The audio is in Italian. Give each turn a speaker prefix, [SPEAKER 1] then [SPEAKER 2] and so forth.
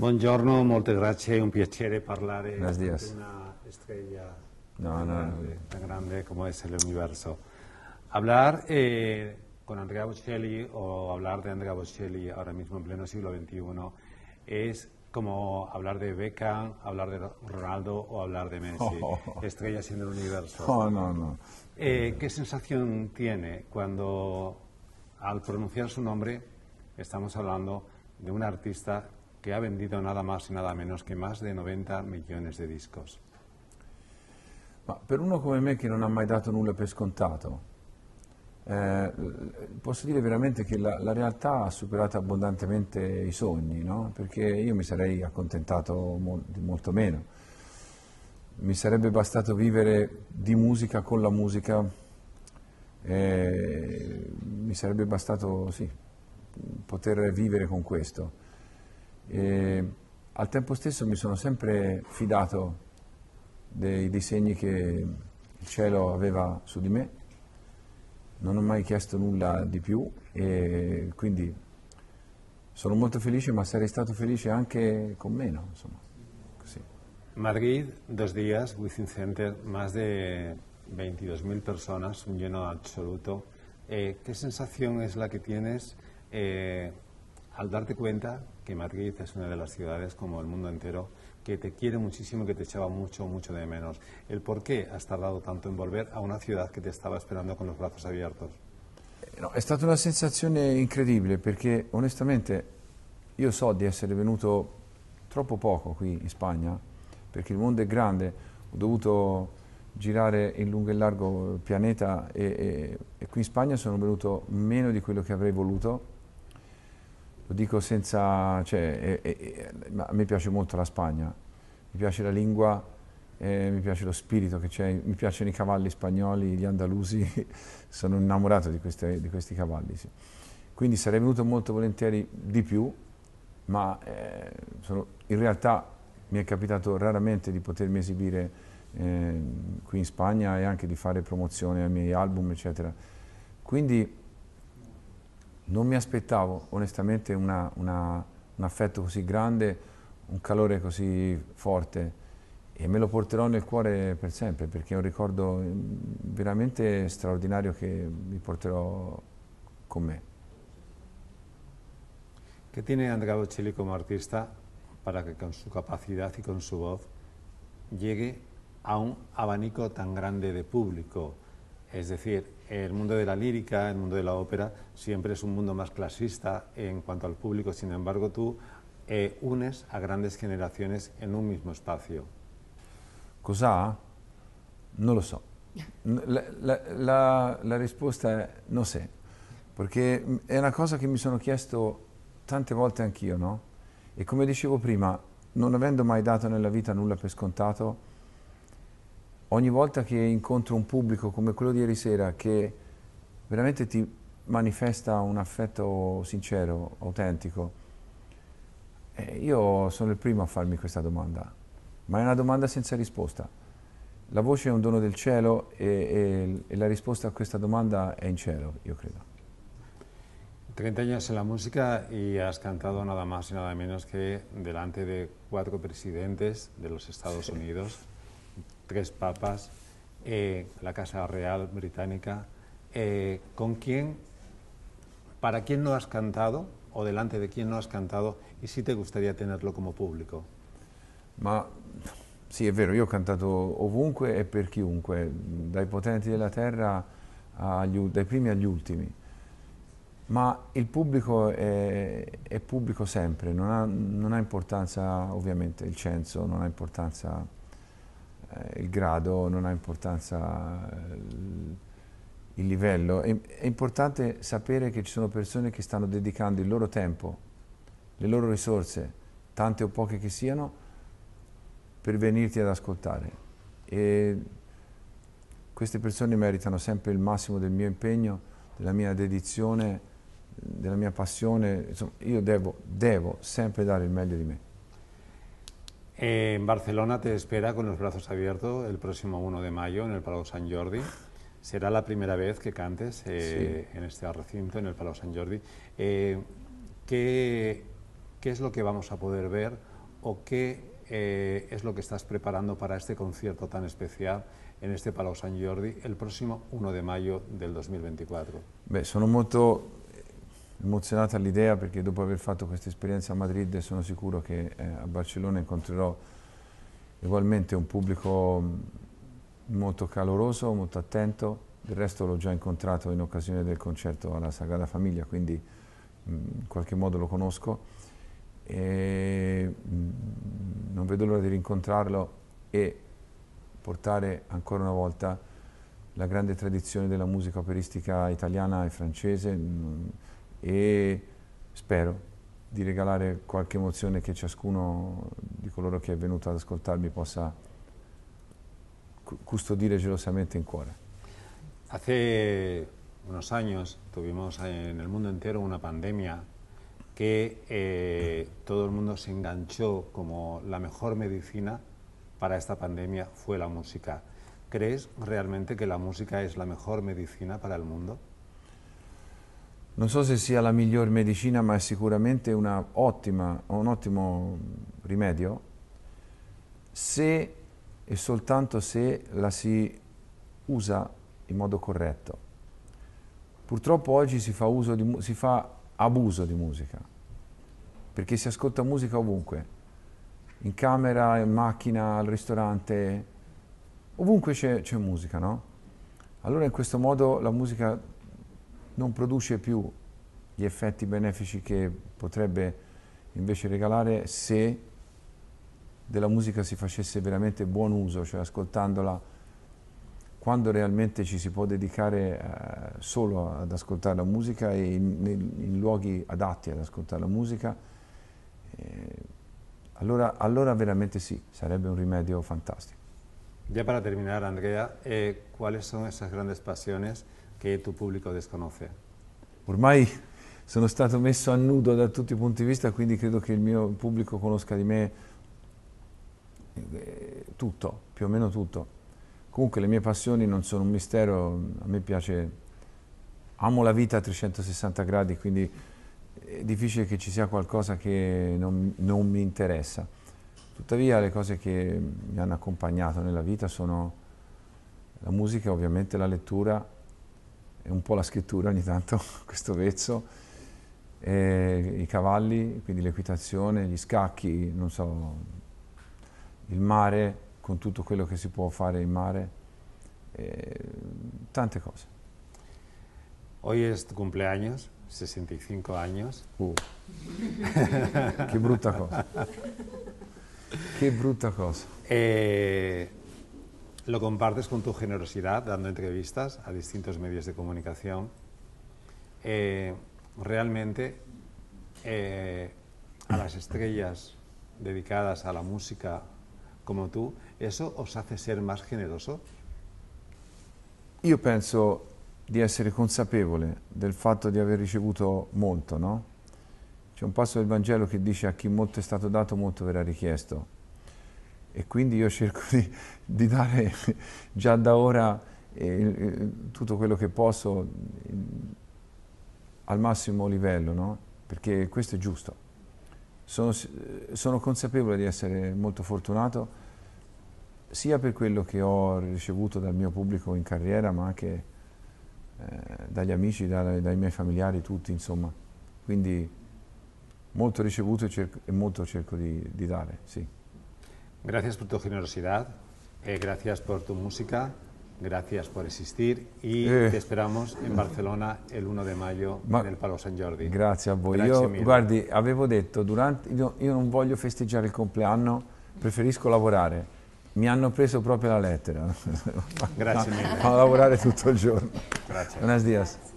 [SPEAKER 1] Buongiorno, molte grazie, un piacere parlare en una estrella no, tan, no, grande, tan, grande, como es el universo. Hablar eh, con Andrea Bocelli o hablar de Andrea Bocelli ahora mismo en pleno siglo XXI es como hablar de Beckham, hablar de Ronaldo o hablar de Messi, oh. estrellas en el universo. Oh, no, no. Eh, ¿Qué sensación tiene cuando al pronunciar su nombre estamos hablando de un artista que ha vendido nada más y nada menos che más de 90 milioni di discos.
[SPEAKER 2] Ma per uno come me che non ha mai dato nulla per scontato, eh, posso dire veramente che la, la, realtà ha superato abbondantemente i sogni, no? perché io mi sarei accontentato mo di molto meno. Mi sarebbe bastato vivere di musica con la musica, eh, mi sarebbe bastato sì, poter vivere con questo. E al tempo stesso mi sono sempre fidato dei disegni che il cielo aveva su di me, non ho mai chiesto nulla di più e quindi sono molto felice, ma sarei stato felice anche con meno. Insomma. Così.
[SPEAKER 1] Madrid, dos días, Within Center, más de 22.000 personas, un lleno absoluto. Eh, ¿Qué sensación es la que tienes? Eh, al darte cuenta que Madrid es una de las ciudades, como el mundo entero, que te quiere muchísimo, que te echaba mucho, mucho de menos. ¿El por qué has tardado tanto en volver a una ciudad que te estaba esperando con los brazos abiertos?
[SPEAKER 2] No, è stata una sensazione incredibile perché onestamente io so di essere venuto troppo poco qui in Spagna perché il mondo è grande, ho dovuto girare in lungo e largo il pianeta e, e, e qui in Spagna sono venuto meno di quello che avrei voluto lo dico senza... Cioè, è, eh, è, eh, eh, a me piace molto la Spagna, mi piace la lingua, eh, mi piace lo spirito che c'è, mi piacciono i cavalli spagnoli, gli andalusi, sono innamorato di, queste, di questi cavalli. Sì. Quindi sarei venuto molto volentieri di più, ma eh, sono, in realtà mi è capitato raramente di potermi esibire eh, qui in Spagna e anche di fare promozione ai miei album, eccetera. Quindi No me aspettavo honestamente, una, un afecto così grande, un calore così fuerte, y e me lo en el cuore para siempre, porque es un recuerdo mm, veramente extraordinario que me porterò con me.
[SPEAKER 1] ¿Qué tiene Andrea Bocelli como artista para que con su capacidad y con su voz llegue a un abanico tan grande de público? Es decir, el mundo de la lírica, el mundo de la ópera, siempre es un mundo más clasista en cuanto al público, sin embargo tú eh, unes a grandes generaciones en un mismo espacio. Cos'ha?
[SPEAKER 2] Non lo so. La, la, la, la risposta è no sé, perché è una cosa che mi sono chiesto tante volte anch'io, no? E come dicevo prima, non avendo mai dato nella vita nulla per scontato, ogni volta che incontro un pubblico come quello di ieri sera che veramente ti manifesta un affetto sincero, autentico, eh, io sono il primo a farmi questa domanda, ma è una domanda senza risposta. La voce è un dono del cielo e, e, e la risposta a questa domanda è in cielo, io credo.
[SPEAKER 1] 30 años en la música y has cantado nada más y nada menos que delante de cuatro presidentes de los Estados sí. Unidos tres papas, eh, la Casa Real Británica, eh, con quién, para quién no has cantado o delante de quién no has cantado e si te gustaría tenerlo come pubblico?
[SPEAKER 2] Ma sì, è vero, io ho cantato ovunque e per chiunque, dai potenti della terra agli, dai primi agli ultimi. Ma il pubblico è, è pubblico sempre, non ha, non ha importanza ovviamente il censo, non ha importanza eh, il grado, non ha importanza eh, il livello. È, importante sapere che ci sono persone che stanno dedicando il loro tempo, le loro risorse, tante o poche che siano, per venirti ad ascoltare. E queste persone meritano sempre il massimo del mio impegno, della mia dedizione, della mia passione. Insomma, io devo, devo sempre dare il meglio di me.
[SPEAKER 1] En Barcelona te espera con los brazos abiertos el próximo 1 de mayo en el Palau San Jordi. Será la primera vez que cantes eh, en este recinto, en el Palau San Jordi. Eh, ¿qué, es lo que vamos a poder ver o qué eh, es lo que estás preparando para este concierto tan especial en este Palau San Jordi el próximo 1 de mayo del 2024?
[SPEAKER 2] Son un molto emozionato all'idea perché dopo aver fatto questa esperienza a Madrid sono sicuro che eh, a Barcellona incontrerò ugualmente un pubblico mm, molto caloroso, molto attento, del resto l'ho già incontrato in occasione del concerto alla Sagrada Famiglia, quindi mm, in qualche modo lo conosco e mm, non vedo l'ora di rincontrarlo e portare ancora una volta la grande tradizione della musica operistica italiana e francese. e espero di regalare qualche emozione che ciascuno de coloro che è venuto ad ascoltarmi possa custodire gelosamente en cuore.
[SPEAKER 1] Hace unos años tuvimos en el mundo entero una pandemia que eh, todo el mundo se enganchó como la mejor medicina para esta pandemia fue la música. ¿Crees realmente que la música es la mejor medicina para el mundo?
[SPEAKER 2] Non so se sia la miglior medicina, ma è sicuramente ottima, un ottimo rimedio se e soltanto se la si usa in modo corretto. Purtroppo oggi si fa, di, si fa abuso di musica, perché si ascolta musica ovunque, in camera, in macchina, al ristorante, ovunque c'è musica, no? Allora in questo modo la musica non produce più gli effetti benefici che potrebbe invece regalare se della musica si facesse veramente buon uso, cioè ascoltandola quando realmente ci si può dedicare eh, solo ad ascoltare la musica e in, in luoghi adatti ad ascoltare la musica, eh, allora, allora, veramente sì, sarebbe un rimedio fantastico.
[SPEAKER 1] Già per terminare Andrea, eh, ¿cuáles son esas grandes pasiones? che il tuo pubblico desconosce.
[SPEAKER 2] Ormai sono stato messo a nudo da tutti i punti di vista, quindi credo che il mio pubblico conosca di me eh, tutto, più o meno tutto. Comunque le mie passioni non sono un mistero, a me piace, amo la vita a 360 gradi, quindi è difficile che ci sia qualcosa che non, non mi interessa. Tuttavia le cose che mi hanno accompagnato nella vita sono la musica, ovviamente la lettura, è un po' la scrittura ogni tanto, questo vezzo, e i cavalli, quindi l'equitazione, gli scacchi, non so, il mare, con tutto quello che si può fare in mare, tante cose.
[SPEAKER 1] Hoy il tuo compleanno, 65 anni. Uh. che brutta cosa. Che brutta cosa. Eh, Lo compartes con tu generosidad, dando entrevistas a distintos medios de comunicación. Eh, realmente, eh, a las estrellas dedicadas a la música como tú, ¿eso os hace ser más generoso?
[SPEAKER 2] Yo pienso di essere consapevole del fatto de haber recibido mucho. no? C'è un passo del Vangelo che dice a chi molto è stato dato, molto verrà richiesto. e quindi io cerco di, di dare già da ora eh, tutto quello che posso eh, al massimo livello, no? perché questo è giusto. Sono, sono, consapevole di essere molto fortunato sia per quello che ho ricevuto dal mio pubblico in carriera, ma anche eh, dagli amici, da, dai miei familiari, tutti, insomma. Quindi molto ricevuto e, cerco, e molto cerco di, di dare, sì.
[SPEAKER 1] Gracias por tu generosidad, eh, gracias por tu música, gracias por existir y eh. te speriamo in Barcelona il 1 di maggio Ma nel Palo San Jordi. Grazie a voi. Grazie io, guardi,
[SPEAKER 2] avevo detto, durante, io, io, non voglio festeggiare il compleanno, preferisco lavorare. Mi hanno preso proprio la lettera. Grazie mille. Fanno lavorare tutto il giorno. Grazie. Buenos días.